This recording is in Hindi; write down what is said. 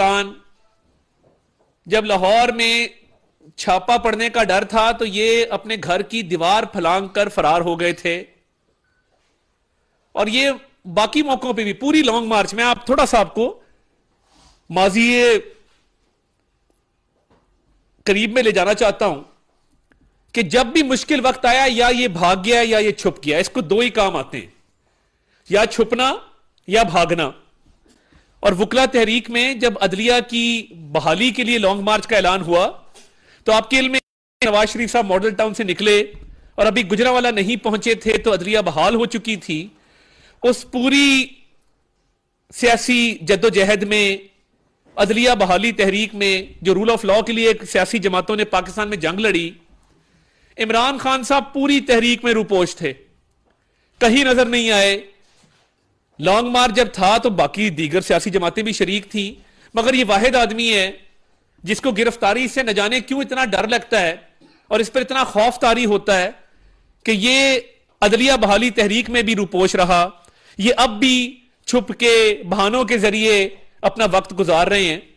दौरान जब लाहौर में छापा पड़ने का डर था तो ये अपने घर की दीवार फलांग कर फरार हो गए थे और ये बाकी मौकों पे भी पूरी लॉन्ग मार्च में आप थोड़ा सा आपको माजी करीब में ले जाना चाहता हूं कि जब भी मुश्किल वक्त आया या ये भाग गया या ये छुप गया इसको दो ही काम आते हैं या छुपना या भागना और वकला तहरीक में जब अदलिया की बहाली के लिए लॉन्ग मार्च का ऐलान हुआ तो आपके इल में नवाज शरीफ साहब मॉडल टाउन से निकले और अभी गुजरावाला नहीं पहुंचे थे तो अदलिया बहाल हो चुकी थी उस पूरी सियासी जद्दोजहद में अदलिया बहाली तहरीक में जो रूल ऑफ लॉ के लिए सियासी जमातों ने पाकिस्तान में जंग लड़ी इमरान खान साहब पूरी तहरीक में रूपोश थे कहीं नजर नहीं आए लॉन्ग मार्च जब था तो बाकी दीगर सियासी जमातें भी शरीक थी मगर ये वाहिद आदमी है जिसको गिरफ्तारी से न जाने क्यों इतना डर लगता है और इस पर इतना खौफ तारी होता है कि ये अदलिया बहाली तहरीक में भी रूपोश रहा ये अब भी छुप के बहानों के जरिए अपना वक्त गुजार रहे हैं